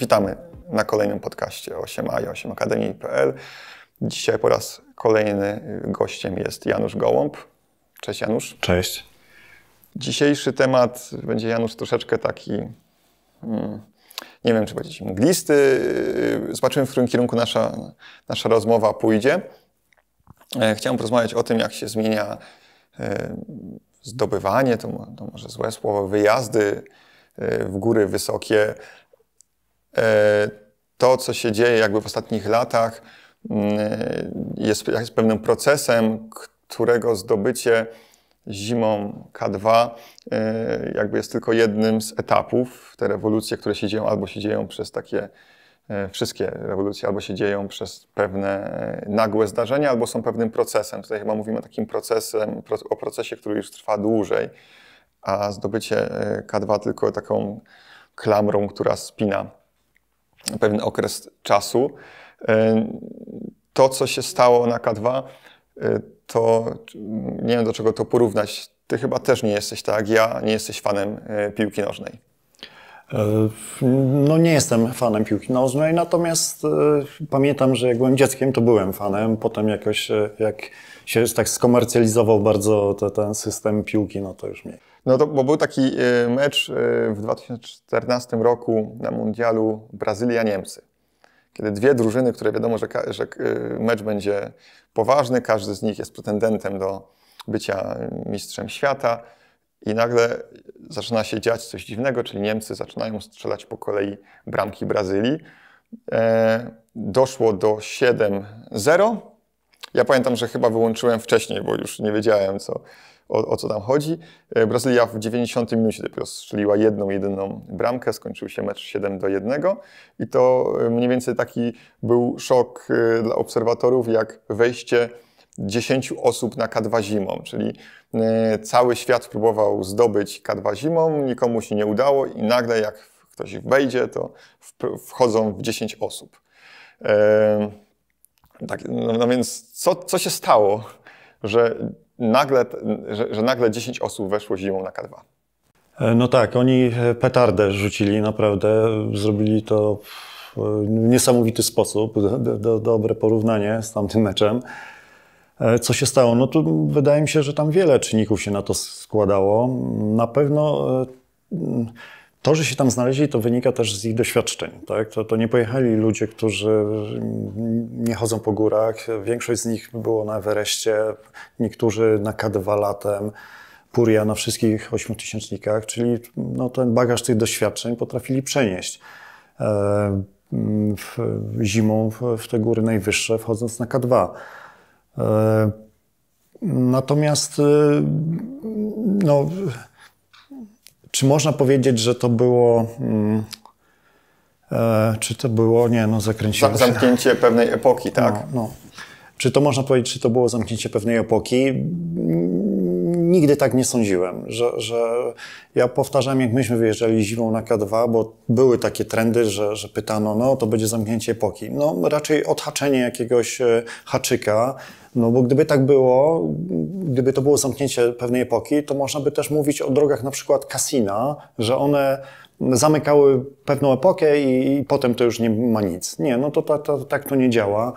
Witamy na kolejnym podcaście 8a i 8akademii.pl. Dzisiaj po raz kolejny gościem jest Janusz Gołąb. Cześć Janusz. Cześć. Dzisiejszy temat będzie Janusz troszeczkę taki, hmm, nie wiem czy powiedzieć mglisty. Zobaczymy w którym kierunku nasza, nasza rozmowa pójdzie. E, chciałem porozmawiać o tym, jak się zmienia e, zdobywanie, to, to może złe słowo, wyjazdy e, w góry wysokie E, to, co się dzieje jakby w ostatnich latach, mm, jest, pewnym procesem, którego zdobycie zimą K2 e, jakby jest tylko jednym z etapów. Te rewolucje, które się dzieją, albo się dzieją przez takie e, wszystkie rewolucje, albo się dzieją przez pewne nagłe zdarzenia, albo są pewnym procesem. Tutaj chyba mówimy o takim procesem, o procesie, który już trwa dłużej, a zdobycie K2 tylko taką klamrą, która spina pewien okres czasu. E, to, co się stało na K2, e, to nie wiem do czego to porównać. Ty chyba też nie jesteś tak, ja nie jesteś fanem e, piłki nożnej. No nie jestem fanem piłki nożnej, natomiast pamiętam, że jak byłem dzieckiem, to byłem fanem. Potem jakoś, jak się tak skomercjalizował bardzo te, ten system piłki, no to już mniej. No to, bo był taki e, mecz e, w 2014 roku na mundialu Brazylia-Niemcy. Kiedy dwie drużyny, które wiadomo, że, że e, mecz będzie poważny, każdy z nich jest pretendentem do bycia mistrzem świata i nagle zaczyna się dziać coś dziwnego, czyli Niemcy zaczynają strzelać po kolei bramki Brazylii. E, doszło do 7-0. Ja pamiętam, że chyba wyłączyłem wcześniej, bo już nie wiedziałem, co, o, o co tam chodzi. E, Brazylia w 90 minucie dopiero strzeliła jedną, jedyną bramkę, skończył się mecz 7 do 1 i to e, mniej więcej taki był szok e, dla obserwatorów, jak wejście 10 osób na K2 zimą, czyli cały świat próbował zdobyć K2 zimą, nikomu się nie udało i nagle jak ktoś wejdzie, to wchodzą w 10 osób. Tak, no, no więc co, co się stało, że nagle, że, że nagle 10 osób weszło zimą na K2? E, no tak, oni petardę rzucili, naprawdę. Zrobili to w e, niesamowity sposób. Do, do, dobre porównanie z tamtym meczem. E, co się stało? No tu wydaje mi się, że tam wiele czynników się na to składało. Na pewno to, że się tam znaleźli, to wynika też z ich doświadczeń. Tak? To, to nie pojechali ludzie, którzy nie chodzą po górach. Większość z nich było na Everestie, niektórzy na K2 latem. Puria na wszystkich ośmiotysięcznikach, czyli no, ten bagaż tych doświadczeń potrafili przenieść. E, w, zimą w, w te góry najwyższe, wchodząc na K2. E, natomiast e, no, czy można powiedzieć, że to było. Mm, e, czy to było, nie, no Zamknięcie pewnej epoki, tak? No, no. Czy to można powiedzieć, czy to było zamknięcie pewnej epoki? nigdy tak nie sądziłem, że, że ja powtarzam, jak myśmy wyjeżdżali zimą na K2, bo były takie trendy, że, że pytano, no to będzie zamknięcie epoki. No raczej odhaczenie jakiegoś e, haczyka, no bo gdyby tak było, gdyby to było zamknięcie pewnej epoki, to można by też mówić o drogach na przykład kasina, że one zamykały pewną epokę i, i potem to już nie ma nic. Nie, no to tak to, to, to nie działa.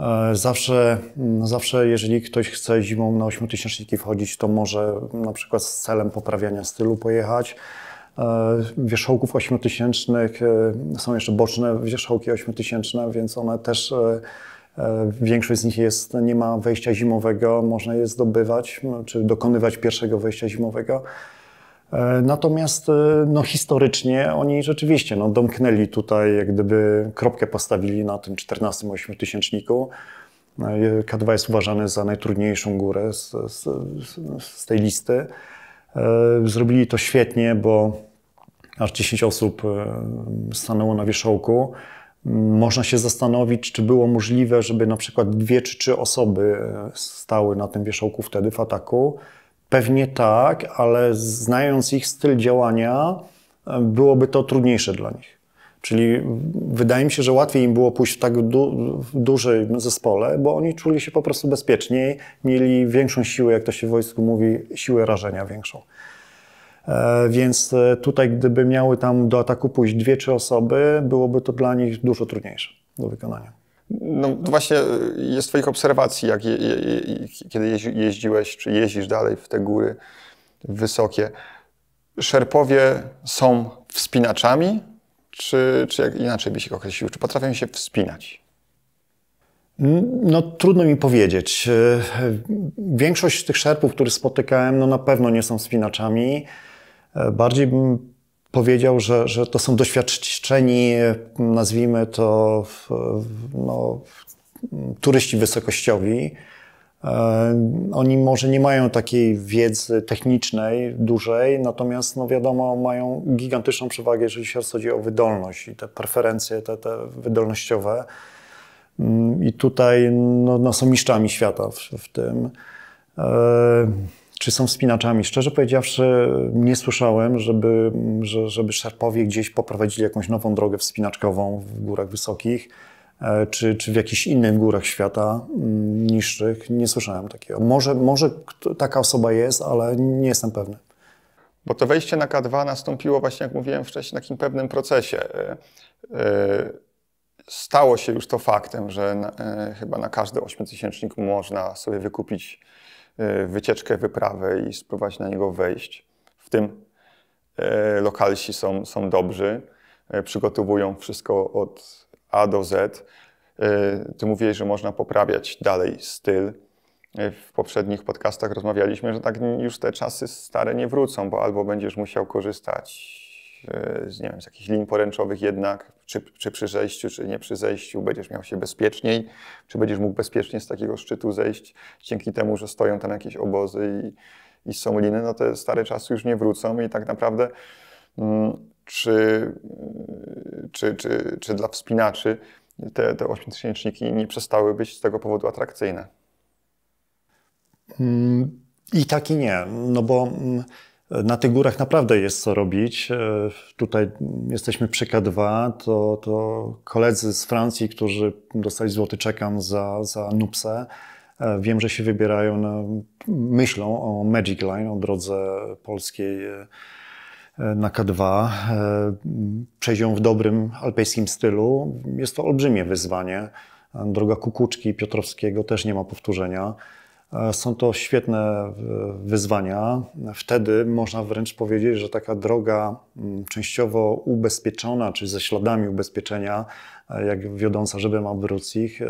E, zawsze, mm, zawsze jeżeli ktoś chce zimą na 8000 wchodzić, to może na przykład z celem poprawiania stylu pojechać. E, wierzchołków 8000 e, są jeszcze boczne wierzchołki 8000, więc one też Większość z nich jest, nie ma wejścia zimowego, można je zdobywać czy dokonywać pierwszego wejścia zimowego. E, natomiast e, no, historycznie oni rzeczywiście no, domknęli tutaj, jak gdyby kropkę postawili na tym 14 8 tysięczniku. K2 jest uważany za najtrudniejszą górę z, z, z tej listy. E, zrobili to świetnie, bo aż 10 osób stanęło na wierzchołku. Można się zastanowić, czy było możliwe, żeby na przykład dwie czy trzy osoby stały na tym wierzchołku wtedy w ataku. Pewnie tak, ale znając ich styl działania, byłoby to trudniejsze dla nich. Czyli wydaje mi się, że łatwiej im było pójść w tak du w dużym zespole, bo oni czuli się po prostu bezpieczniej, mieli większą siłę, jak to się w wojsku mówi, siłę rażenia większą. E, więc e, tutaj, gdyby miały tam do ataku pójść dwie, trzy osoby, byłoby to dla nich dużo trudniejsze do wykonania. No właśnie y, jest Twoich obserwacji, jak je, je, je, kiedy jeździłeś, czy jeździsz dalej w te góry wysokie. Szerpowie są wspinaczami, czy, czy jak inaczej byś ich określił? Czy potrafią się wspinać? No, trudno mi powiedzieć. Y, większość z tych szerpów, których spotykałem, no na pewno nie są wspinaczami. Y, bardziej bym powiedział, że, że to są doświadczeni, nazwijmy to, no, turyści wysokościowi. E, oni może nie mają takiej wiedzy technicznej dużej, natomiast no wiadomo, mają gigantyczną przewagę, jeżeli się chodzi o wydolność i te preferencje te, te wydolnościowe. Mm, I tutaj no, no są mistrzami świata w, w tym. E, czy są wspinaczami. Szczerze powiedziawszy, nie słyszałem, żeby, że, żeby szarpowie gdzieś poprowadzili jakąś nową drogę wspinaczkową w górach wysokich, e, czy, czy w jakichś innych górach świata mm, niższych. Nie słyszałem takiego. Może, może taka osoba jest, ale nie jestem pewny. Bo to wejście na K2 nastąpiło właśnie, jak mówiłem wcześniej, na takim pewnym procesie. E, e, stało się już to faktem, że na, chyba na każdy ośmiotysięcznik można sobie wykupić E, wycieczkę, wyprawę i spróbować na niego wejść. W tym e, lokalsi są, są dobrzy, e, przygotowują wszystko od A do Z. Ty mówiłeś, że można poprawiać dalej styl. W poprzednich podcastach rozmawialiśmy, że tak już te czasy stare nie wrócą, bo albo będziesz musiał korzystać z, nie wiem, z jakichś lin poręczowych jednak, czy, czy przy zejściu, czy nie przy zejściu, będziesz miał się bezpieczniej, czy będziesz mógł bezpiecznie z takiego szczytu zejść, dzięki temu, że stoją tam jakieś obozy i, i są liny, no te stare czasy już nie wrócą i tak naprawdę mm, czy, czy, czy, czy dla wspinaczy te, te nie przestały być z tego powodu atrakcyjne? Mm, I tak i nie, no bo mm, na tych górach naprawdę jest co robić. E, tutaj jesteśmy przy K2, to, to koledzy z Francji, którzy dostali złoty czekan za, za Nupsę, e, wiem, że się wybierają, na, myślą o Magic Line, o drodze polskiej e, na K2. Przejdą w dobrym alpejskim stylu. Jest to olbrzymie wyzwanie. Droga Kukuczki Piotrowskiego też nie ma powtórzenia. E, są to świetne e, wyzwania. Wtedy można wręcz powiedzieć, że taka droga mm, częściowo ubezpieczona, czy ze śladami ubezpieczenia, e, jak wiodąca żebem ich,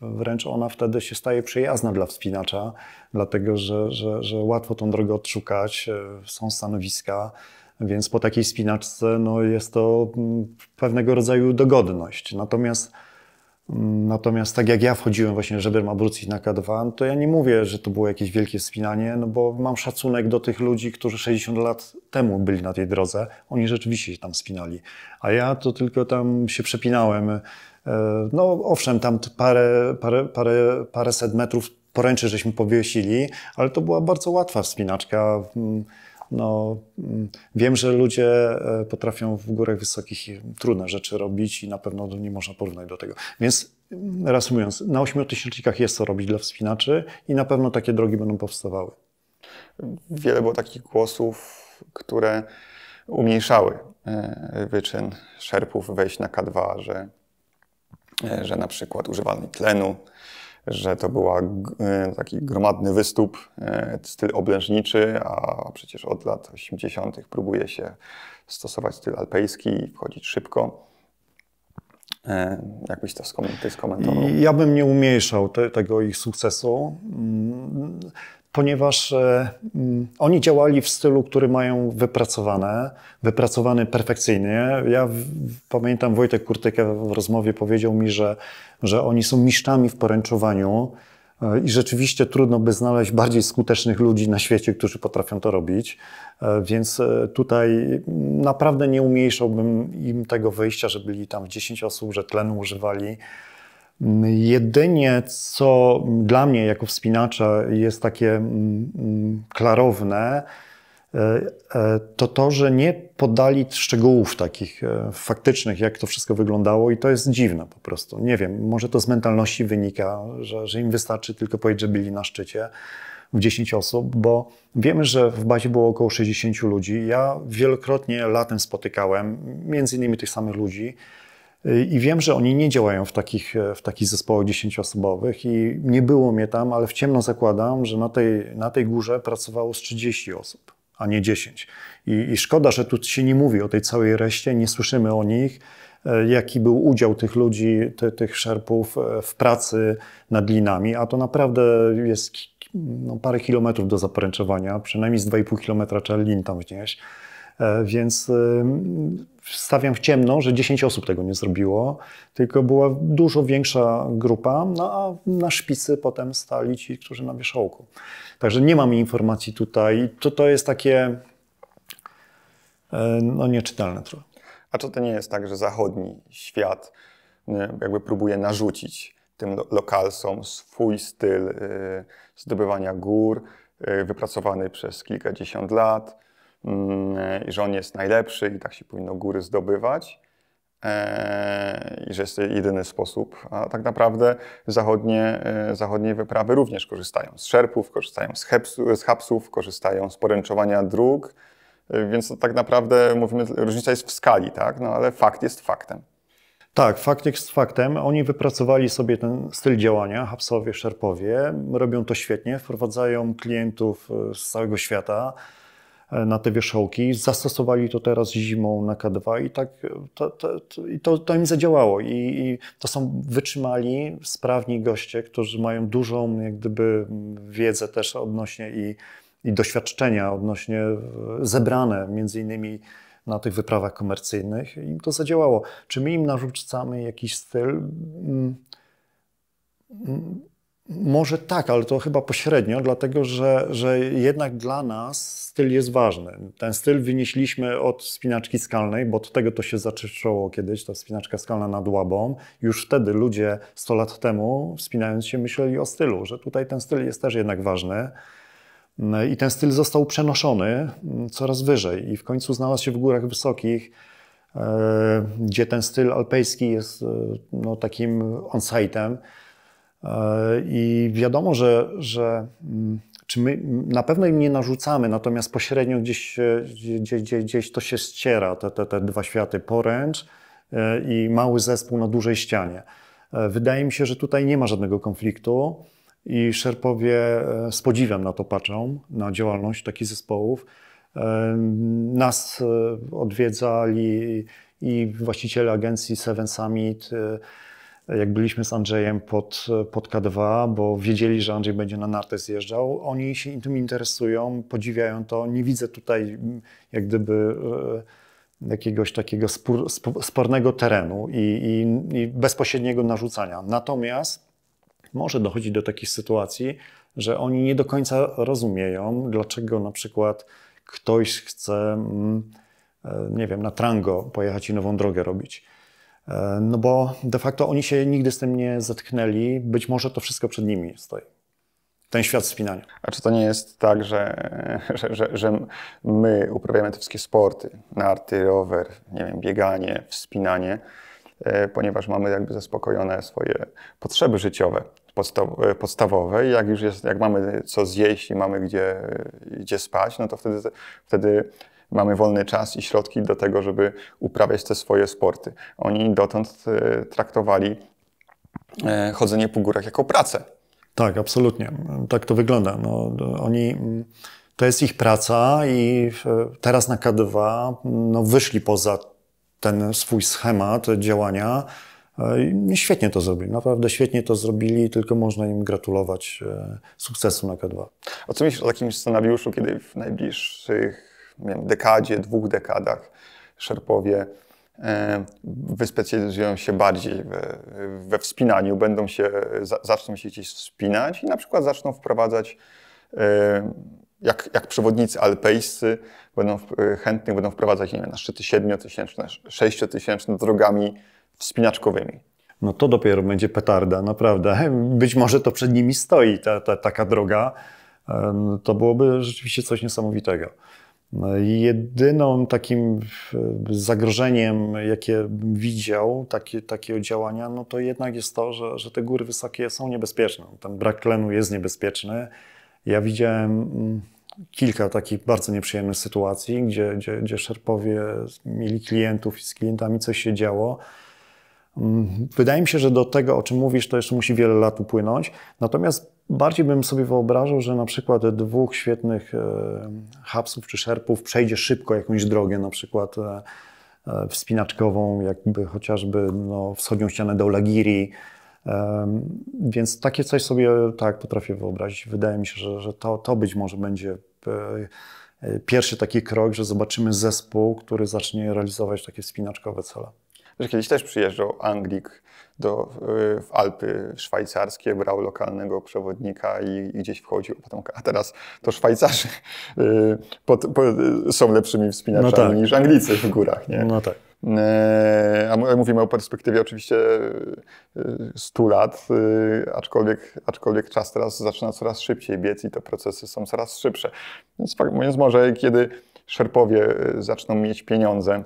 wręcz ona wtedy się staje przyjazna dla wspinacza, dlatego że, że, że łatwo tą drogę odszukać, są stanowiska. Więc po takiej wspinaczce, no, jest to mm, pewnego rodzaju dogodność. Natomiast Natomiast tak jak ja wchodziłem właśnie, żeby ma na K2, to ja nie mówię, że to było jakieś wielkie spinanie, no bo mam szacunek do tych ludzi, którzy 60 lat temu byli na tej drodze. Oni rzeczywiście się tam spinali. A ja to tylko tam się przepinałem. E, no owszem, tam parę, parę, parę, paręset metrów poręczy żeśmy powiesili, ale to była bardzo łatwa wspinaczka. Mm, no, mm, wiem, że ludzie e, potrafią w górach wysokich trudne rzeczy robić i na pewno nie można porównać do tego. Więc mm, reasumując, na ośmiotysięcznikach jest co robić dla wspinaczy i na pewno takie drogi będą powstawały. Wiele było takich głosów, które umniejszały e, wyczyn szerpów wejść na K2, że, e, że na przykład używali tlenu, że to była e, taki gromadny wystup e, styl oblężniczy, a przecież od lat 80. próbuje się stosować styl alpejski i wchodzić szybko. E, jakbyś to skomentował? Ja bym nie umniejszał te, tego ich sukcesu. Mm, ponieważ e, mm, oni działali w stylu, który mają wypracowane, wypracowany perfekcyjnie. Ja pamiętam Wojtek Kurtykę w rozmowie powiedział mi, że, że oni są mistrzami w poręczowaniu e, i rzeczywiście trudno by znaleźć bardziej skutecznych ludzi na świecie, którzy potrafią to robić. E, więc tutaj naprawdę nie umniejszałbym im tego wyjścia, że byli tam 10 osób, że tlenu używali. Jedynie co dla mnie jako wspinacza jest takie mm, mm, klarowne, e, e, to to, że nie podali szczegółów takich e, faktycznych, jak to wszystko wyglądało i to jest dziwne po prostu. Nie wiem, może to z mentalności wynika, że, że im wystarczy tylko powiedzieć, że byli na szczycie w 10 osób, bo wiemy, że w bazie było około 60 ludzi. Ja wielokrotnie latem spotykałem między innymi tych samych ludzi, i wiem, że oni nie działają w takich, e, w takich zespołach dziesięcioosobowych i nie było mnie tam, ale w ciemno zakładam, że na tej, na tej górze pracowało z 30 osób, a nie 10. I, I szkoda, że tu się nie mówi o tej całej reszcie, nie słyszymy o nich, e, jaki był udział tych ludzi, tych szerpów e, w pracy nad linami, a to naprawdę jest no, parę kilometrów do zaporęczowania, przynajmniej z 2,5 kilometra trzeba lin tam wnieść. E, więc y, stawiam w ciemno, że 10 osób tego nie zrobiło, tylko była dużo większa grupa, no a na szpicy potem stali ci, którzy na wierzchołku. Także nie mam informacji tutaj. To, to jest takie e, no, nieczytelne trochę. A czy to nie jest tak, że zachodni świat y, jakby próbuje narzucić tym lokalsom swój styl y, zdobywania gór, wypracowany przez kilkadziesiąt lat, Mm, e, że on jest najlepszy i tak się powinno góry zdobywać e, i że jest to jedyny sposób, a tak naprawdę zachodnie, e, zachodnie wyprawy również korzystają z szerpów, korzystają z, hepsu, z hapsów, korzystają z poręczowania dróg, więc no tak naprawdę mówimy, różnica jest w skali, tak? no, ale fakt jest faktem. Tak, fakt jest faktem. Oni wypracowali sobie ten styl działania, Hapsowie, Szerpowie. Robią to świetnie, wprowadzają klientów z całego świata. E, na te wierzchołki. Zastosowali to teraz zimą na K2 i tak e, to, to, to, to im zadziałało. I, I, to są wytrzymali, sprawni goście, którzy mają dużą jak gdyby wiedzę też odnośnie i, i doświadczenia odnośnie e, zebrane między innymi na tych wyprawach komercyjnych. Im to zadziałało. Czy my im narzucamy jakiś styl? Mm, mm, może tak, ale to chyba pośrednio, dlatego że, że jednak dla nas styl jest ważny. Ten styl wynieśliśmy od spinaczki skalnej, bo od tego to się zaczęło kiedyś, ta spinaczka skalna nad Łabą. Już wtedy ludzie 100 lat temu, wspinając się, myśleli o stylu, że tutaj ten styl jest też jednak ważny. I ten styl został przenoszony mm, coraz wyżej i w końcu znalazł się w górach wysokich, e, gdzie ten styl alpejski jest e, no, takim on-site'em. I wiadomo, że, że mm, czy my na pewno im nie narzucamy, natomiast pośrednio gdzieś, gdzieś, gdzieś, gdzieś to się ściera, te, te, te dwa światy, poręcz e, i mały zespół na dużej ścianie. E, wydaje mi się, że tutaj nie ma żadnego konfliktu i Szerpowie e, z podziwem na to patrzą, na działalność takich zespołów. Nas odwiedzali i właściciele agencji Seven Summit, jak byliśmy z Andrzejem pod, pod K2, bo wiedzieli, że Andrzej będzie na nartę zjeżdżał, oni się tym interesują, podziwiają to. Nie widzę tutaj mm, jak gdyby e, jakiegoś takiego spór, spornego terenu i, i, i bezpośredniego narzucania. Natomiast może dochodzić do takich sytuacji, że oni nie do końca rozumieją, dlaczego na przykład ktoś chce, mm, e, nie wiem, na trango pojechać i nową drogę robić. E, no bo de facto oni się nigdy z tym nie zetknęli. Być może to wszystko przed nimi stoi. Ten świat spinania. A czy to nie jest tak, że, że, że, że my uprawiamy te wszystkie sporty, narty, rower, nie wiem, bieganie, wspinanie, e, ponieważ mamy jakby zaspokojone swoje potrzeby życiowe e, podstawowe i jak już jest, jak mamy co zjeść i mamy gdzie, gdzie spać, no to wtedy, wtedy mamy wolny czas i środki do tego, żeby uprawiać te swoje sporty. Oni dotąd e, traktowali e, chodzenie po górach jako pracę. Tak, absolutnie. Tak to wygląda. No, oni, to jest ich praca i e, teraz na K2 no, wyszli poza ten swój schemat działania. Świetnie to zrobili, naprawdę świetnie to zrobili, tylko można im gratulować sukcesu na K2. O co myślisz o takim scenariuszu, kiedy w najbliższych wiem, dekadzie, dwóch dekadach szerpowie e, wyspecjalizują się bardziej we, we wspinaniu, będą się, zaczną się gdzieś wspinać i na przykład zaczną wprowadzać e, jak, jak przewodnicy alpejscy będą e, chętnych będą wprowadzać nie wiem, na szczyty 7000, 6000 drogami wspinaczkowymi. No to dopiero będzie petarda, naprawdę. Być może to przed nimi stoi ta, ta, taka droga. No to byłoby rzeczywiście coś niesamowitego. No jedyną takim e, zagrożeniem, jakie widział takie, takiego działania, no to jednak jest to, że, że te góry wysokie są niebezpieczne. Ten brak tlenu jest niebezpieczny. Ja widziałem mm, kilka takich bardzo nieprzyjemnych sytuacji, gdzie, gdzie, gdzie szerpowie mieli klientów i z klientami coś się działo. Mm, wydaje mi się, że do tego, o czym mówisz, to jeszcze musi wiele lat upłynąć. Natomiast Bardziej bym sobie wyobrażał, że na przykład dwóch świetnych e, hapsów czy szerpów przejdzie szybko jakąś drogę, na przykład e, e, wspinaczkową, jakby chociażby no, wschodnią ścianę do Lagiri. Więc takie coś sobie tak potrafię wyobrazić. Wydaje mi się, że, że to, to być może będzie pierwszy taki krok, że zobaczymy zespół, który zacznie realizować takie wspinaczkowe cele że kiedyś też przyjeżdżał Anglik do, w Alpy szwajcarskie, brał lokalnego przewodnika i, i gdzieś wchodził. Potem, a teraz to Szwajcarzy y, pod, pod, są lepszymi wspinaczami no tak. niż Anglicy w górach. Nie? No tak. E, a mówimy o perspektywie oczywiście 100 y, lat, y, aczkolwiek, aczkolwiek czas teraz zaczyna coraz szybciej biec i te procesy są coraz szybsze. Więc, więc może kiedy szerpowie zaczną mieć pieniądze,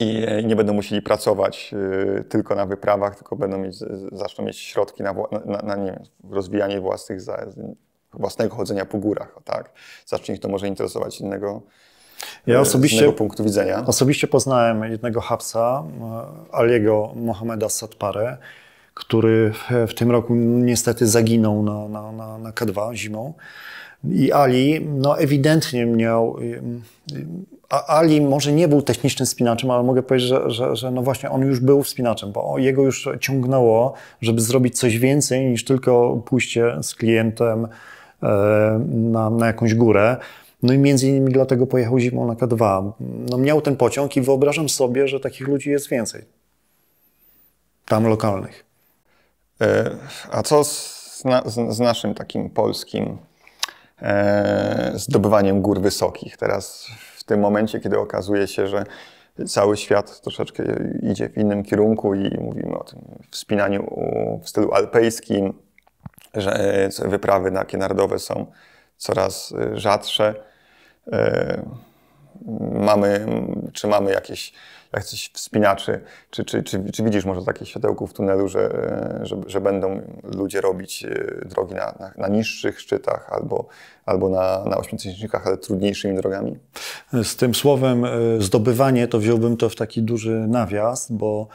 i nie będą musieli pracować y, tylko na wyprawach, tylko będą mieć, zaczną mieć środki na, na, na nie wiem, rozwijanie własnych, własnego chodzenia po górach. Tak? Zacznie ich to może interesować innego, ja e, osobiście, punktu widzenia. Osobiście poznałem jednego hapsa, e, Aliego Mohameda Satpare, który w tym roku niestety zaginął na, na, na, na K2 zimą. I Ali no, ewidentnie miał Ali może nie był technicznym spinaczem, ale mogę powiedzieć, że, że, że, no właśnie on już był spinaczem, bo jego już ciągnęło, żeby zrobić coś więcej niż tylko pójście z klientem e, na, na jakąś górę. No i między innymi dlatego pojechał zimą na K2. No miał ten pociąg i wyobrażam sobie, że takich ludzi jest więcej. Tam lokalnych. E, a co z, z, z naszym takim polskim e, zdobywaniem gór wysokich? Teraz tym momencie, kiedy okazuje się, że cały świat troszeczkę idzie w innym kierunku i mówimy o tym wspinaniu w stylu alpejskim, że e, wyprawy takie narodowe są coraz e, rzadsze. E, mamy, czy mamy jakieś jakichś wspinaczy? Czy, czy, czy, czy, widzisz może takie światełko w tunelu, że, e, że, że będą ludzie robić e, drogi na, na, na, niższych szczytach albo, albo na, na ośmiotysięcznikach, ale trudniejszymi drogami? Z tym słowem e, zdobywanie to wziąłbym to w taki duży nawias, bo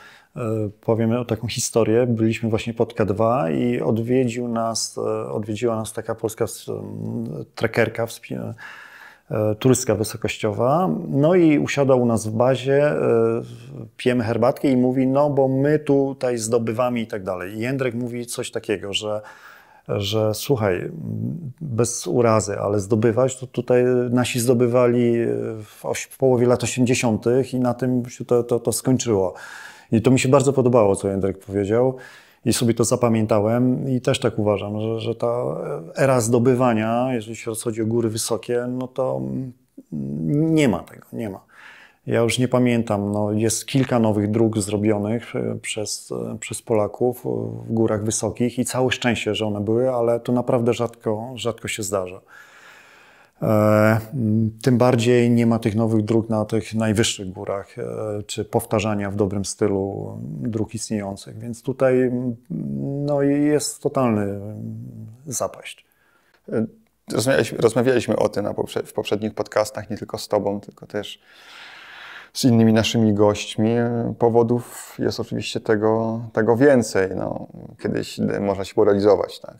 powiem o taką historię. Byliśmy właśnie pod K2 i odwiedził nas, odwiedziła nas taka polska trekerka, E, turystka wysokościowa. No i usiadał u nas w bazie, e, pijemy herbatkę i mówi, no bo my tutaj zdobywamy i tak dalej. I Jędrek mówi coś takiego, że że słuchaj, bez urazy, ale zdobywać, to tutaj nasi zdobywali w, oś, w połowie lat 80. i na tym się to, to, to skończyło. I to mi się bardzo podobało, co Jędrek powiedział i sobie to zapamiętałem i też tak uważam, że, że ta era zdobywania, jeżeli się chodzi o góry wysokie, no to nie ma tego, nie ma. Ja już nie pamiętam, no jest kilka nowych dróg zrobionych e, przez, e, przez Polaków e, w górach wysokich i całe szczęście, że one były, ale to naprawdę rzadko, rzadko się zdarza. E, tym bardziej nie ma tych nowych dróg na tych najwyższych górach, e, czy powtarzania w dobrym stylu dróg istniejących, więc tutaj mm, no, jest totalny mm, zapaść. E, rozmawialiśmy, rozmawialiśmy o tym poprze w poprzednich podcastach, nie tylko z Tobą, tylko też z innymi naszymi gośćmi. Powodów jest oczywiście tego, tego więcej. No, kiedyś można się było realizować tak?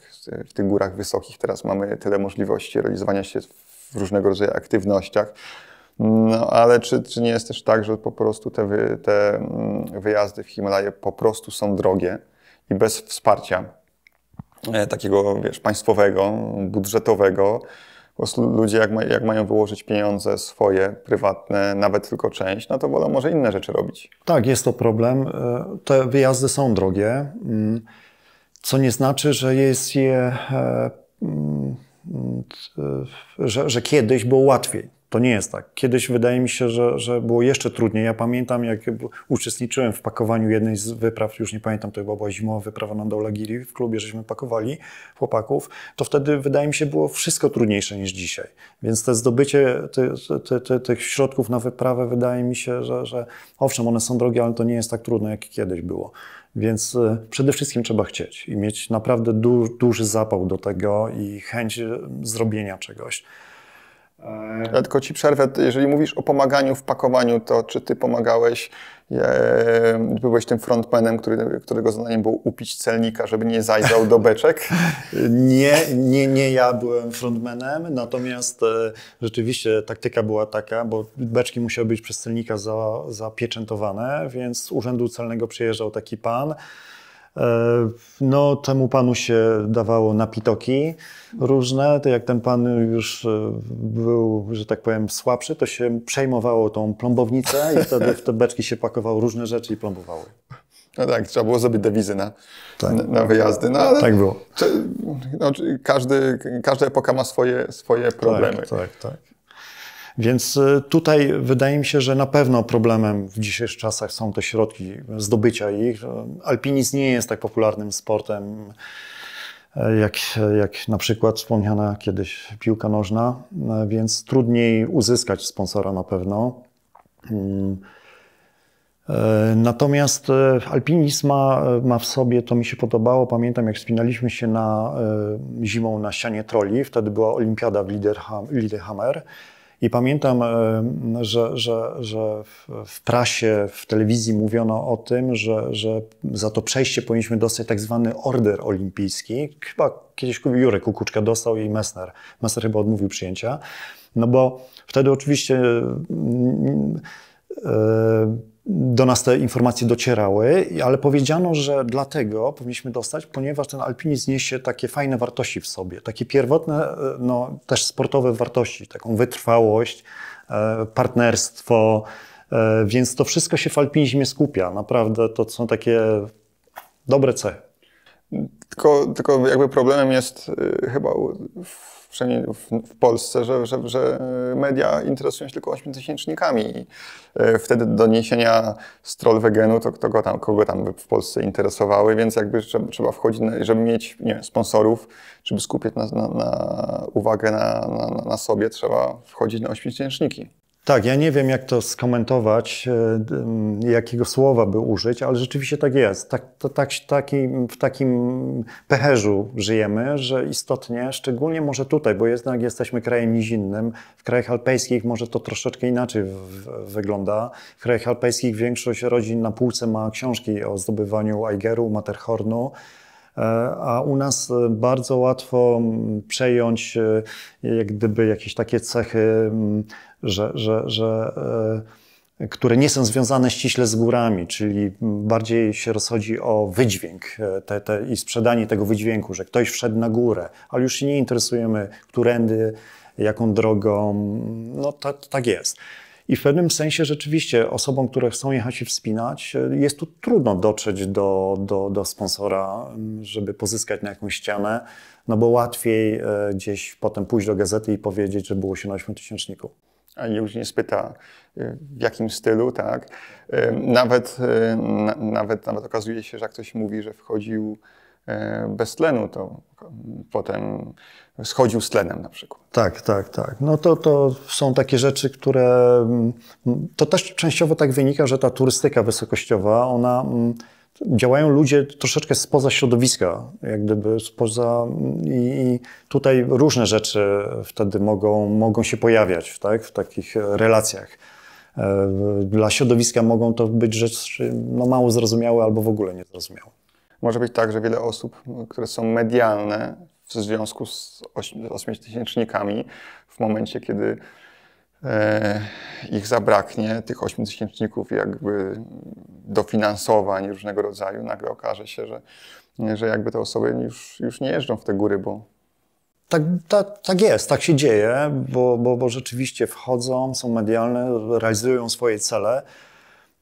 w tych górach wysokich. Teraz mamy tyle możliwości realizowania się w różnego rodzaju aktywnościach. No, ale czy, czy nie jest też tak, że po prostu te, wy, te mm, wyjazdy w Himalaje po prostu są drogie i bez wsparcia e, takiego wiesz, państwowego, budżetowego, po prostu ludzie jak, ma, jak mają wyłożyć pieniądze swoje, prywatne, nawet tylko część, no to wolą może inne rzeczy robić. Tak, jest to problem. E, te wyjazdy są drogie, mm, co nie znaczy, że jest je, e, mm, e, że, że kiedyś było łatwiej. To nie jest tak. Kiedyś wydaje mi się, że, że było jeszcze trudniej. Ja pamiętam, jak uczestniczyłem w pakowaniu jednej z wypraw, już nie pamiętam, to chyba była zimowa wyprawa na Giri, w klubie żeśmy pakowali chłopaków, to wtedy wydaje mi się było wszystko trudniejsze niż dzisiaj. Więc te zdobycie tych środków na wyprawę wydaje mi się, że, że owszem, one są drogie, ale to nie jest tak trudne, jak kiedyś było. Więc e, przede wszystkim trzeba chcieć i mieć naprawdę du duży zapał do tego i chęć e, zrobienia czegoś. Ja e, tylko ci przerwę, jeżeli mówisz o pomaganiu w pakowaniu, to czy ty pomagałeś, e, byłeś tym frontmanem, który, którego zadaniem było upić celnika, żeby nie zajrzał do beczek? nie, nie, nie ja byłem frontmanem, natomiast e, rzeczywiście taktyka była taka, bo beczki musiały być przez celnika za, zapieczętowane, więc z urzędu celnego przyjeżdżał taki pan, E, no, temu panu się dawało napitoki różne. To jak ten pan już e, był, że tak powiem, słabszy, to się przejmowało tą plombownicę i wtedy w te beczki się pakowało różne rzeczy i plombowały. No tak, trzeba było zrobić dewizy na, tak. na, na wyjazdy. No, ale tak było. no, każdy, każda epoka ma swoje, swoje tak, problemy. Tak, tak, tak. Więc y, tutaj wydaje mi się, że na pewno problemem w dzisiejszych czasach są te środki zdobycia ich. Alpinizm nie jest tak popularnym sportem e, jak, jak na przykład wspomniana kiedyś piłka nożna, e, więc trudniej uzyskać sponsora na pewno. Mm. E, natomiast alpinizm ma, ma, w sobie, to mi się podobało, pamiętam jak spinaliśmy się na, zimą na ścianie troli, wtedy była olimpiada w Liderhammer i pamiętam, e, że, że, że w prasie, w telewizji mówiono o tym, że, że za to przejście powinniśmy dostać tak zwany order olimpijski. Chyba kiedyś Jurek Kukuczka dostał i Messner. Messner chyba odmówił przyjęcia. No bo wtedy oczywiście... Yy, yy, do nas te informacje docierały, ale powiedziano, że dlatego powinniśmy dostać, ponieważ ten alpinizm niesie takie fajne wartości w sobie, takie pierwotne, e, no, też sportowe wartości, taką wytrwałość, e, partnerstwo, e, więc to wszystko się w alpinizmie skupia. Naprawdę to są takie dobre cechy. Tylko, tylko jakby problemem jest y, chyba przynajmniej w, Polsce, że, że, że media interesują się tylko ośmiotysięcznikami i e, wtedy doniesienia z Trollwegenu, to kto go tam, kogo tam w Polsce interesowały, więc jakby trzeba, trzeba wchodzić, na, żeby mieć nie wiem, sponsorów, żeby skupić na, na, na uwagę na, na, na sobie, trzeba wchodzić na ośmiotysięczniki. Tak, ja nie wiem, jak to skomentować, e, jakiego słowa by użyć, ale rzeczywiście tak jest. Tak, to, tak, taki, w takim pecherzu żyjemy, że istotnie, szczególnie może tutaj, bo jednak jesteśmy krajem nizinnym, w krajach alpejskich może to troszeczkę inaczej w, w, wygląda. W krajach alpejskich większość rodzin na półce ma książki o zdobywaniu Eigeru, Matterhornu e, a u nas e, bardzo łatwo mm, przejąć jak gdyby jakieś takie cechy mm, że, że, że e, które nie są związane ściśle z górami, czyli bardziej się rozchodzi o wydźwięk e, te, te, i sprzedanie tego wydźwięku, że ktoś wszedł na górę, ale już się nie interesujemy, którędy, jaką drogą. No tak, tak jest. I w pewnym sensie rzeczywiście osobom, które chcą jechać i wspinać, e, jest tu trudno dotrzeć do, do, do sponsora, mm, żeby pozyskać na jakąś ścianę, no bo łatwiej gdzieś potem pójść do gazety i powiedzieć, że było się na tysięczniku ani już nie spyta y, w jakim stylu, tak. Y, nawet, y, na, nawet, nawet okazuje się, że jak ktoś mówi, że wchodził bez tlenu, to potem schodził z tlenem na przykład. Tak, tak, tak. No to, to są takie rzeczy, które... Mm, to też częściowo tak wynika, że ta turystyka wysokościowa, ona mm, działają ludzie troszeczkę spoza środowiska, jak gdyby spoza i, tutaj różne rzeczy wtedy mogą, mogą się pojawiać tak, w takich relacjach. E, dla środowiska mogą to być rzeczy no, mało zrozumiałe albo w ogóle niezrozumiałe. Może być tak, że wiele osób, które są medialne w związku z tysięcznikami, w momencie, kiedy E, ich zabraknie, tych ośmiotysięczników jakby dofinansowań różnego rodzaju, nagle okaże się, że, że jakby te osoby już, już nie jeżdżą w te góry, bo... Tak, tak, tak jest, tak się dzieje, bo, bo, bo rzeczywiście wchodzą, są medialne, realizują swoje cele.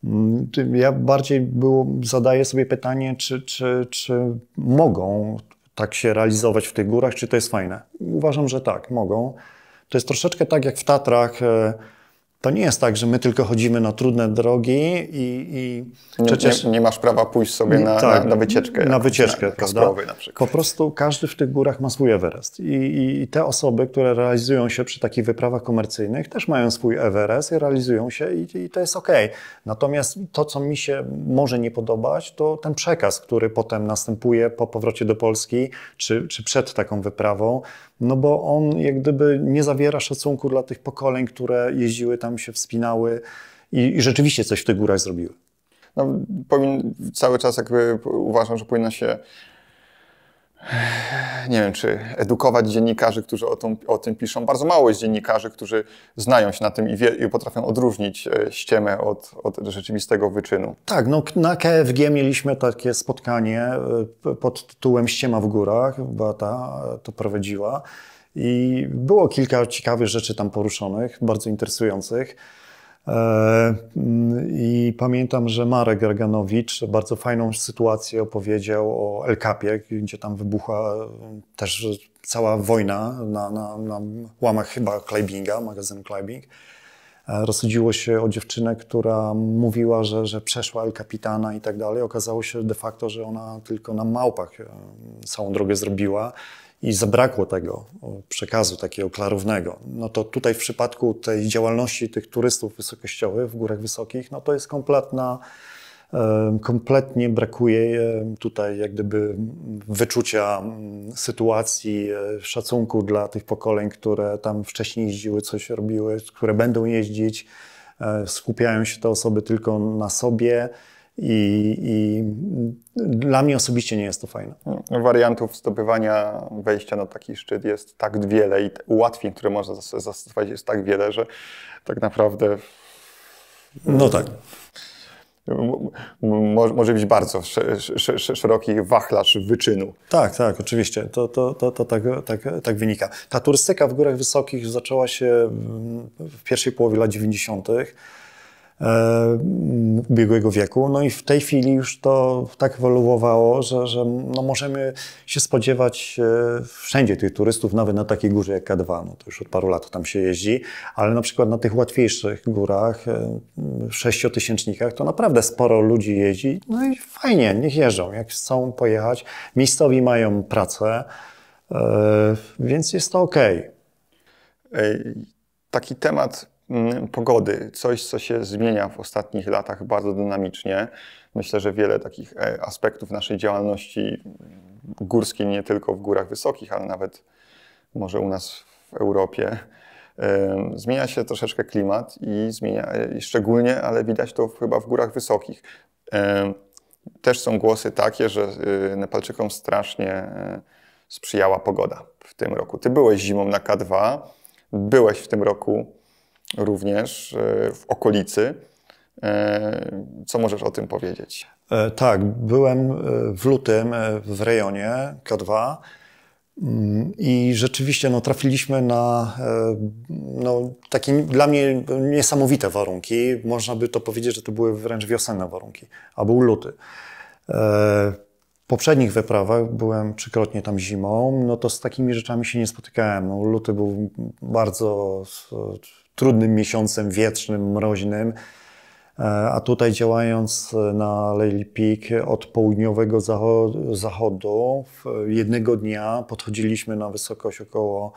Mm, ja bardziej było, zadaję sobie pytanie, czy, czy, czy mogą tak się realizować w tych górach, czy to jest fajne. Uważam, że tak, mogą. To jest troszeczkę tak jak w Tatrach e, to nie jest tak, że my tylko chodzimy na trudne drogi i, i nie, przecież... Nie, nie, masz prawa pójść sobie na, tak, na, na wycieczkę. Na wycieczkę, na, na przykład. Po prostu każdy w tych górach ma swój Everest. I, I, i, te osoby, które realizują się przy takich wyprawach komercyjnych, też mają swój Everest i realizują się i, i to jest ok. Natomiast to, co mi się może nie podobać, to ten przekaz, który potem następuje po powrocie do Polski, czy, czy przed taką wyprawą, no bo on jak gdyby nie zawiera szacunku dla tych pokoleń, które jeździły tam tam się wspinały i, i rzeczywiście coś w tych górach zrobiły. No, powin, cały czas jakby uważam, że powinno się nie wiem, czy edukować dziennikarzy, którzy o tym, o tym, piszą. Bardzo mało jest dziennikarzy, którzy znają się na tym i, wie, i potrafią odróżnić e, ściemę od, od, rzeczywistego wyczynu. Tak, no na KFG mieliśmy takie spotkanie e, pod tytułem Ściema w górach, bo ta to prowadziła i było kilka ciekawych rzeczy tam poruszonych, bardzo interesujących. E, mm, I pamiętam, że Marek Garganowicz bardzo fajną sytuację opowiedział o El Capie, gdzie tam wybuchła mm, też cała wojna na, na, na łamach chyba Kleibinga, magazynu Kleibing. E, Rozsudziło się o dziewczynę, która mówiła, że, że przeszła El Capitana i tak dalej. Okazało się de facto, że ona tylko na małpach e, całą drogę zrobiła i zabrakło tego przekazu takiego klarownego, no to tutaj w przypadku tej działalności tych turystów wysokościowych w Górach Wysokich, no to jest kompletna, kompletnie brakuje tutaj jak gdyby wyczucia sytuacji, e, szacunku dla tych pokoleń, które tam wcześniej jeździły, coś robiły, które będą jeździć. E, skupiają się te osoby tylko na sobie i, I, dla mnie osobiście nie jest to fajne. Mm, wariantów zdobywania wejścia na taki szczyt jest tak wiele i ułatwień, które można zastosować, jest tak wiele, że tak naprawdę. No tak. może być bardzo szeroki wachlarz wyczynu. Tak, tak, oczywiście. To, to, to, to tak, tak, tak wynika. Ta turystyka w górach wysokich zaczęła się w pierwszej połowie lat 90 E, ubiegłego wieku. No i w tej chwili już to tak ewoluowało, że, że no możemy się spodziewać e, wszędzie tych turystów, nawet na takiej górze jak K2. No to już od paru lat tam się jeździ, ale na przykład na tych łatwiejszych górach, e, sześciotysięcznikach, to naprawdę sporo ludzi jeździ. No i fajnie, niech jeżdżą, jak chcą pojechać. Miejscowi mają pracę, więc jest to ok. Taki temat Mm, pogody, coś, co się zmienia w ostatnich latach bardzo dynamicznie. Myślę, że wiele takich e, aspektów naszej działalności mm, górskiej, nie tylko w górach wysokich, ale nawet może u nas w Europie, zmienia się troszeczkę klimat i zmienia e, i szczególnie, ale widać to chyba w górach wysokich. Też są głosy takie, że y, Nepalczykom strasznie e, sprzyjała pogoda w tym roku. Ty byłeś zimą na K2, byłeś w tym roku również e, w okolicy. E, co możesz o tym powiedzieć? E, tak, byłem w lutym w rejonie K2 mm, i rzeczywiście no, trafiliśmy na no, takie dla mnie niesamowite warunki. Można by to powiedzieć, że to były wręcz wiosenne warunki, a był luty. W poprzednich wyprawach byłem trzykrotnie tam zimą, no to z takimi rzeczami się nie spotykałem. No, luty był bardzo trudnym miesiącem wietrznym, mroźnym. E, a tutaj działając e, na Lely Peak od południowego zachodu, jednego dnia podchodziliśmy na wysokość około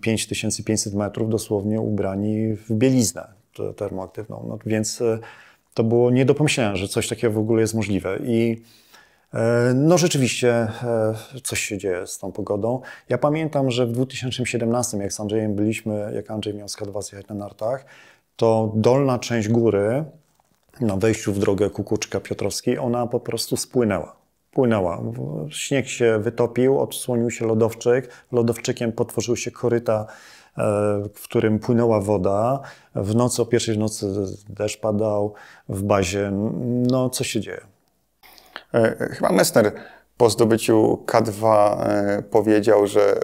5500 mm, metrów, dosłownie ubrani w bieliznę termoaktywną. No, więc e, to było nie do pomyślenia, że coś takiego w ogóle jest możliwe. I E, no rzeczywiście e, coś się dzieje z tą pogodą. Ja pamiętam, że w 2017, jak z Andrzejem byliśmy, jak Andrzej miał jechać na nartach, to dolna część góry na wejściu w drogę Kukuczka Piotrowskiej, ona po prostu spłynęła. Płynęła. Śnieg się wytopił, odsłonił się lodowczyk, lodowczykiem potworzyły się koryta, e, w którym płynęła woda. W nocy, o pierwszej nocy deszcz padał w bazie. No, co się dzieje? E, chyba Messner po zdobyciu K2 e, powiedział, że e,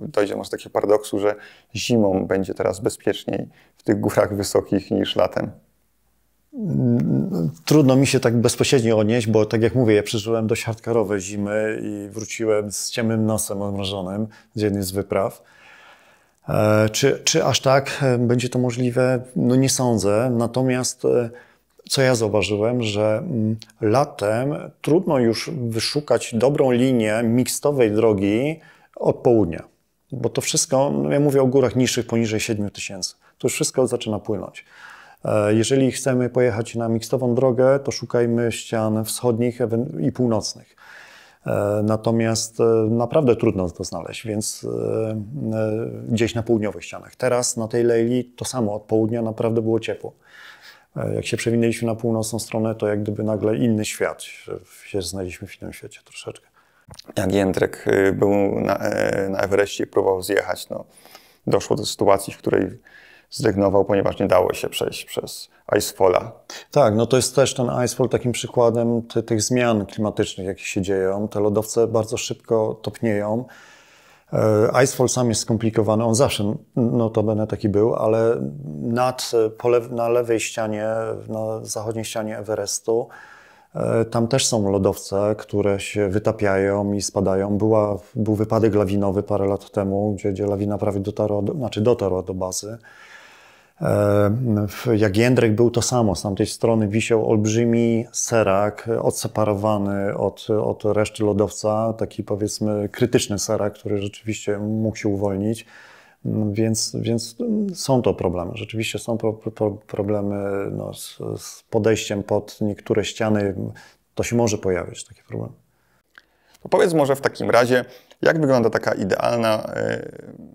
dojdzie może do takiego paradoksu, że zimą będzie teraz bezpieczniej w tych górach wysokich niż latem. Mm, trudno mi się tak bezpośrednio odnieść, bo tak jak mówię, ja przeżyłem dość hardkorowe zimy i wróciłem z ciemnym nosem odmrożonym z jednej z wypraw. Czy, czy aż tak będzie to możliwe? No nie sądzę. Natomiast co ja zauważyłem, że mm, latem trudno już wyszukać dobrą linię mixtowej drogi od południa. Bo to wszystko, no ja mówię o górach niższych poniżej 7 tysięcy, to już wszystko zaczyna płynąć. E, jeżeli chcemy pojechać na mixtową drogę, to szukajmy ścian wschodnich i północnych. E, natomiast e, naprawdę trudno to znaleźć, więc gdzieś na południowych ścianach. Teraz na tej Lejli to samo, od południa naprawdę było ciepło. E, jak się przewinęliśmy na północną stronę, to jak gdyby nagle inny świat, się znaleźliśmy w innym świecie troszeczkę. Jak Jędrek y, był na, e, na Everestie i próbował zjechać, no, doszło do sytuacji, w której zdygnował, ponieważ nie dało się przejść przez Icefalla. Tak, no to jest też ten Icefall takim przykładem tych zmian klimatycznych, jakie się dzieją. Te lodowce bardzo szybko topnieją. E, Icefall sam jest skomplikowany, on zawsze notabene taki był, ale nad, lew, na lewej ścianie, na zachodniej ścianie Everestu, e, tam też są lodowce, które się wytapiają i spadają. Była, był wypadek lawinowy parę lat temu, gdzie, gdzie lawina prawie dotarła, do, znaczy dotarła do bazy. E, jak Jędrek był to samo, z tamtej strony wisiał olbrzymi serak, odseparowany od, od reszty lodowca, taki powiedzmy krytyczny serak, który rzeczywiście mógł się uwolnić. Mm, więc, więc mm, są to problemy. Rzeczywiście są pro, pro, problemy no, z, z, podejściem pod niektóre ściany. To się może pojawić, takie problemy. No powiedz może w takim razie, jak wygląda taka idealna e,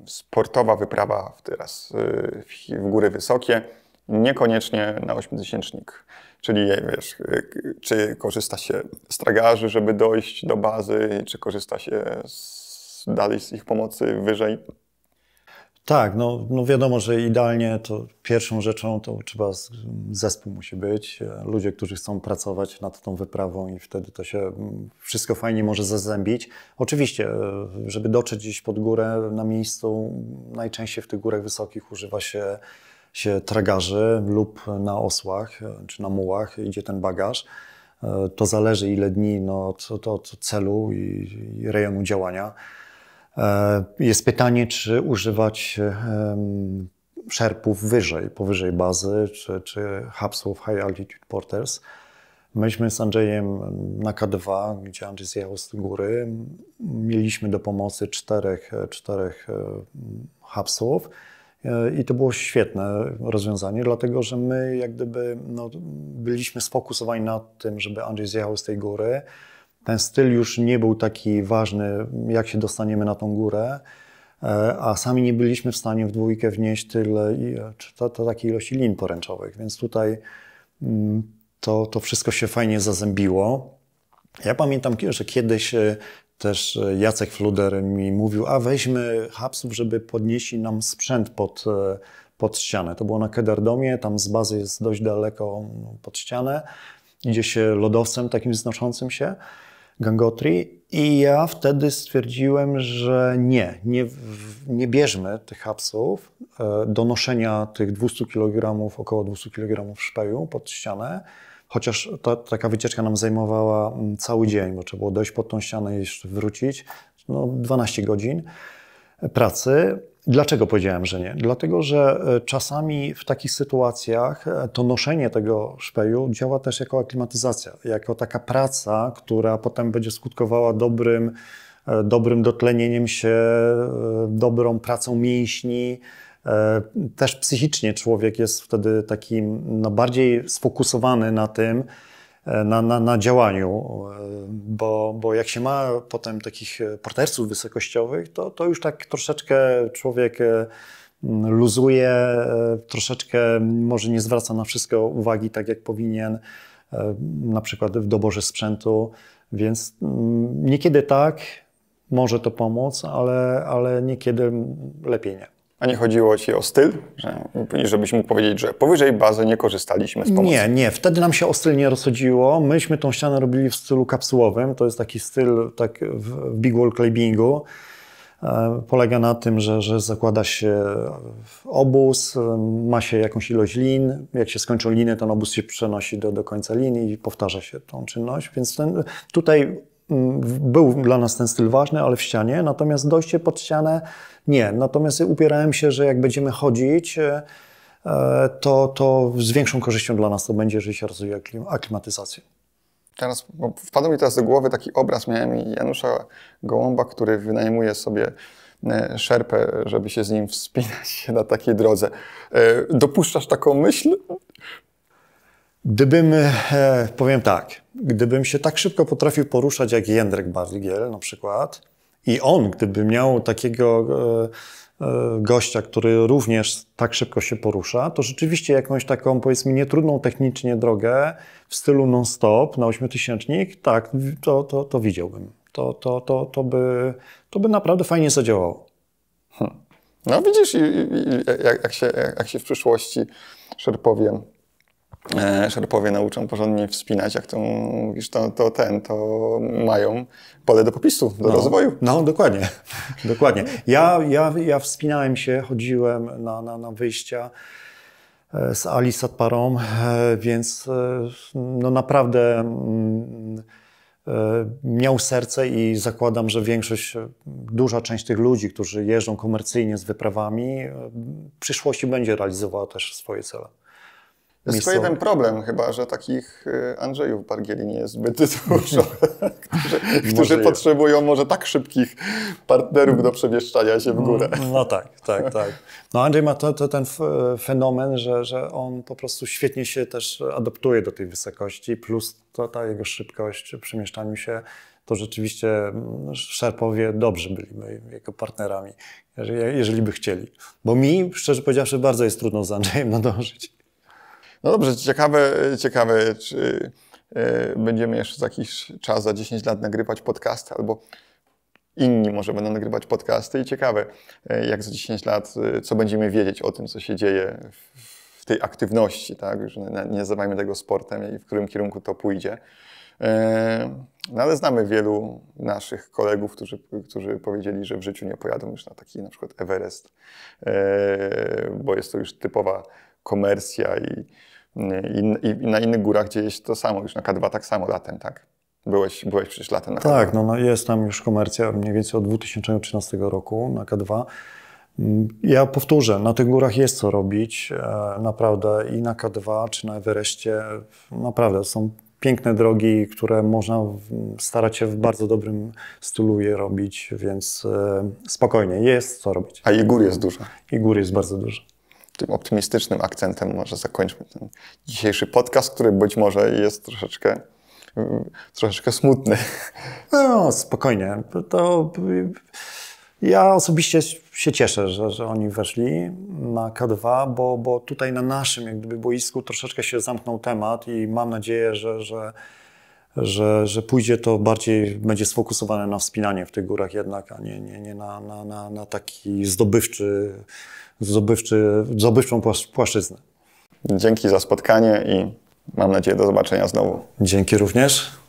sportowa wyprawa teraz e, w góry wysokie? Niekoniecznie na 8000? Czyli e, wiesz, czy korzysta się z tragarzy, żeby dojść do bazy, czy korzysta się z, dalej z ich pomocy wyżej tak, no, no wiadomo, że idealnie to pierwszą rzeczą to trzeba, zespół musi być, e, ludzie, którzy chcą pracować nad tą wyprawą i wtedy to się mm, wszystko fajnie może zazębić. Oczywiście, e, żeby dotrzeć gdzieś pod górę na miejscu, najczęściej w tych górach wysokich używa się, się tragarzy lub na osłach e, czy na mułach idzie ten bagaż. To zależy ile dni no, od, od, od celu i, i rejonu działania. E, jest pytanie, czy używać szerpów wyżej, powyżej bazy, czy, czy hubsów High Altitude Porters. Myśmy z Andrzejem na K2, gdzie Andrzej zjechał z góry, mieliśmy do pomocy czterech, czterech hubsów. E, I to było świetne rozwiązanie, dlatego że my jak gdyby no, byliśmy sfokusowani na tym, żeby Andrzej zjechał z tej góry ten styl już nie był taki ważny, jak się dostaniemy na tą górę, e, a sami nie byliśmy w stanie w dwójkę wnieść tyle, e, to, to takiej ilości lin poręczowych, więc tutaj mm, to, to wszystko się fajnie zazębiło. Ja pamiętam, że kiedyś e, też Jacek Fluder mi mówił, a weźmy hapsów, żeby podnieśli nam sprzęt pod, pod ścianę. To było na Kedardomie, tam z bazy jest dość daleko no, pod ścianę. Idzie się lodowcem takim znoszącym się. Gangotri i ja wtedy stwierdziłem, że nie, nie, nie bierzmy tych hapsów e, do noszenia tych 200 kg, około 200 kg szpeju pod ścianę, chociaż ta, taka wycieczka nam zajmowała mm, cały dzień, bo trzeba było dojść pod tą ścianę i jeszcze wrócić, no 12 godzin pracy. Dlaczego powiedziałem, że nie? Dlatego, że e, czasami w takich sytuacjach e, to noszenie tego szpeju działa też jako aklimatyzacja, jako taka praca, która potem będzie skutkowała dobrym, e, dobrym dotlenieniem się, dobrą pracą mięśni. Też psychicznie człowiek jest wtedy takim no, bardziej sfokusowany na tym, E, na, na, na działaniu, e, bo, bo jak się ma potem takich e, partnerstw wysokościowych, to, to już tak troszeczkę człowiek luzuje, troszeczkę może nie zwraca na wszystko uwagi tak, jak powinien, na przykład w doborze sprzętu, więc mm, niekiedy tak, może to pomóc, ale, ale niekiedy lepiej nie. A nie chodziło ci o styl? Że, żebyś mógł powiedzieć, że powyżej bazy nie korzystaliśmy z pomocy. Nie, nie. Wtedy nam się o styl nie rozchodziło. Myśmy tą ścianę robili w stylu kapsułowym. To jest taki styl tak w big wall climbingu. E, polega na tym, że, że zakłada się obóz, e, ma się jakąś ilość lin. Jak się skończą liny, ten obóz się przenosi do, do końca linii i powtarza się tą czynność. Więc ten, tutaj był dla nas ten styl ważny, ale w ścianie, natomiast dojście pod ścianę nie. Natomiast upierałem się, że jak będziemy chodzić, e, to, to z większą korzyścią dla nas to będzie, jeżeli się rozwija aklimatyzacja. Teraz, wpadł mi teraz do głowy taki obraz, miałem Janusza Gołąba, który wynajmuje sobie e, szerpę, żeby się z nim wspinać na takiej drodze. E, dopuszczasz taką myśl? Gdybym, e, powiem tak, gdybym się tak szybko potrafił poruszać jak Jędrek Barligiel na przykład i on, gdyby miał takiego e, e, gościa, który również tak szybko się porusza, to rzeczywiście jakąś taką, powiedzmy, nietrudną technicznie drogę w stylu non-stop na 8000, tak, to, to, to widziałbym. To, to, to, to, by, to by naprawdę fajnie zadziałało. Hm. No widzisz, jak, jak, się, jak się w przyszłości Szerpowie E, szerpowie nauczą porządnie wspinać, jak to mówisz, to, to ten, to mają pole do popisu, do no, rozwoju. No, dokładnie. dokładnie. Ja, ja, ja wspinałem się, chodziłem na, na, na wyjścia e, z Ali parą, e, więc no naprawdę mm, miał serce i zakładam, że większość, duża część tych ludzi, którzy jeżdżą komercyjnie z wyprawami, w przyszłości będzie realizowała też swoje cele. Jest tylko jeden problem chyba, że takich y, Andrzejów Bargieli nie jest zbyt dużo, którzy, którzy może potrzebują może tak szybkich partnerów do przemieszczania się w mm, górę. No tak, tak, tak. No Andrzej ma to, to ten fenomen, że, że on po prostu świetnie się też adaptuje do tej wysokości, plus to, ta jego szybkość w przemieszczaniu się to rzeczywiście mm, Szerpowie dobrze byliby jego partnerami, jeżeli by chcieli. Bo mi, szczerze powiedziawszy, bardzo jest trudno z Andrzejem nadążyć. No dobrze, ciekawe, ciekawe czy e, będziemy jeszcze za jakiś czas, za 10 lat nagrywać podcasty, albo inni może będą nagrywać podcasty i ciekawe, e, jak za 10 lat, e, co będziemy wiedzieć o tym, co się dzieje w tej aktywności, tak? Już nie nazywajmy tego sportem i w którym kierunku to pójdzie. No ale znamy wielu naszych kolegów, którzy, którzy powiedzieli, że w życiu nie pojadą już na taki na przykład Everest, bo jest to już typowa komercja i i, i na innych górach dzieje się to samo, już na K2 tak samo latem, tak? Byłeś, byłeś przecież latem na K2. Tak, no, no jest tam już komercja mniej więcej od 2013 roku na K2. Mm, ja powtórzę, na tych górach jest co robić, e, naprawdę i na K2 czy na Everestie, naprawdę są piękne drogi, które można starać się w bardzo dobrym stylu je robić, więc e, spokojnie, jest co robić. A i gór jest dużo. I gór jest bardzo dużo tym optymistycznym akcentem może zakończmy ten dzisiejszy podcast, który być może jest troszeczkę mm, troszeczkę smutny. No, spokojnie. To ja osobiście się cieszę, że, że oni weszli na K2, bo, bo tutaj na naszym jak gdyby, boisku troszeczkę się zamknął temat i mam nadzieję, że, że, że, że pójdzie to bardziej, będzie sfokusowane na wspinanie w tych górach jednak, a nie, nie, nie na, na, na, na taki zdobywczy w, zdobywczy, w zdobywczą płaszczyznę. Dzięki za spotkanie i mam nadzieję do zobaczenia znowu. Dzięki również.